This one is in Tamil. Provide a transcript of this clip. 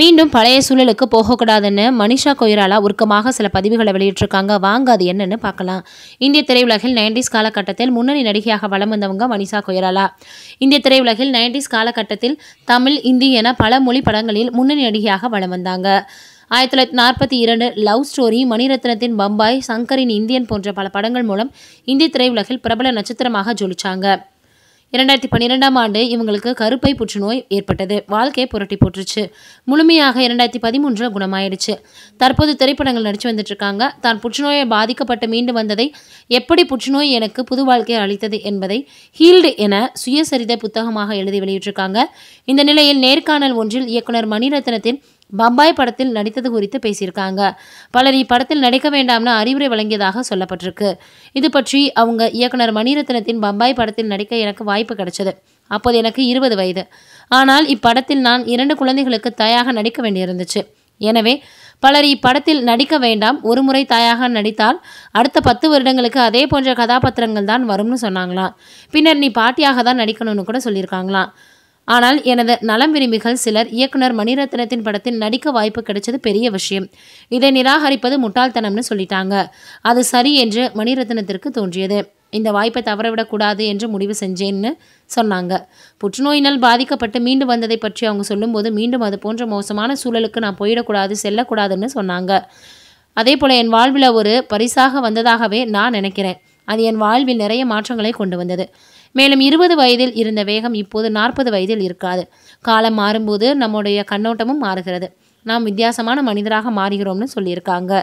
மீண்டும் பழைய சூழலுக்கு போகக்கூடாதுன்னு மனிஷா கொய்ராலா உருக்கமாக சில பதிவுகளை வெளியிட்டிருக்காங்க வாங்க அது என்னன்னு பார்க்கலாம் இந்திய திரையுலகில் நைன்டிஸ் காலகட்டத்தில் முன்னணி நடிகையாக வலம் வந்தவங்க மனிஷா கொய்ராலா இந்திய திரையுலகில் நைன்டிஸ் காலகட்டத்தில் தமிழ் இந்தி என பல மொழி படங்களில் முன்னணி நடிகையாக வலம் வந்தாங்க ஆயிரத்தி தொள்ளாயிரத்தி நாற்பத்தி இரண்டு லவ் ஸ்டோரி மணிரத்னத்தின் பம்பாய் சங்கரின் இந்தியன் போன்ற பல படங்கள் மூலம் இந்திய திரையுலகில் பிரபல நட்சத்திரமாக ஜொலிச்சாங்க இரண்டாயிரத்தி பன்னிரெண்டாம் ஆண்டு இவங்களுக்கு கருப்பை புற்றுநோய் ஏற்பட்டது வாழ்க்கையை புரட்டி போட்டுருச்சு முழுமையாக இரண்டாயிரத்தி பதிமூன்று குணமாயிடுச்சு தற்போது திரைப்படங்கள் நடித்து வந்துட்டு இருக்காங்க தான் புற்றுநோயை பாதிக்கப்பட்டு மீண்டு வந்ததை எப்படி புற்றுநோய் எனக்கு புது வாழ்க்கையை அளித்தது என்பதை ஹீல்டு என சுயசரித புத்தகமாக எழுதி வெளியிட்டிருக்காங்க இந்த நிலையில் நேர்காணல் ஒன்றில் இயக்குனர் மணிரத்னத்தின் பம்பாய் படத்தில் நடித்தது குறித்து பேசியிருக்காங்க பலர் இப்படத்தில் நடிக்க வேண்டாம்னு அறிவுரை வழங்கியதாக சொல்லப்பட்டிருக்கு இது பற்றி அவங்க இயக்குனர் மணிரத்னத்தின் பம்பாய் படத்தில் நடிக்க எனக்கு வாய்ப்பு கிடைச்சது அப்போது எனக்கு இருபது வயது ஆனால் இப்படத்தில் நான் இரண்டு குழந்தைகளுக்கு தாயாக நடிக்க வேண்டியிருந்துச்சு எனவே பலர் இப்படத்தில் நடிக்க வேண்டாம் ஒரு முறை தாயாக நடித்தால் அடுத்த பத்து வருடங்களுக்கு அதே போன்ற கதாபாத்திரங்கள் தான் வரும்னு சொன்னாங்களாம் பின்னர் நீ பாட்டியாக தான் நடிக்கணும்னு கூட சொல்லியிருக்காங்களாம் ஆனால் எனது நலம் விரும்பிகள் சிலர் இயக்குனர் மணிரத்னத்தின் படத்தில் நடிக்க வாய்ப்பு கிடைச்சது பெரிய விஷயம் இதை நிராகரிப்பது முட்டாள்தனம்னு சொல்லிட்டாங்க அது சரி என்று மணிரத்னத்திற்கு தோன்றியது இந்த வாய்ப்பை தவறவிடக்கூடாது என்று முடிவு செஞ்சேன்னு சொன்னாங்க புற்றுநோயினால் பாதிக்கப்பட்டு மீண்டு வந்ததை பற்றி அவங்க சொல்லும்போது மீண்டும் அது போன்ற மோசமான சூழலுக்கு நான் போயிடக்கூடாது செல்லக்கூடாதுன்னு சொன்னாங்க அதே போல் என் வாழ்வில் ஒரு பரிசாக வந்ததாகவே நான் நினைக்கிறேன் அது என் வாழ்வில் நிறைய மாற்றங்களை கொண்டு வந்தது மேலும் இருபது வயதில் இருந்த வேகம் இப்போது நாற்பது வயதில் இருக்காது காலம் மாறும்போது நம்முடைய கண்ணோட்டமும் மாறுகிறது நாம் வித்தியாசமான மனிதராக மாறுகிறோம்னு சொல்லியிருக்காங்க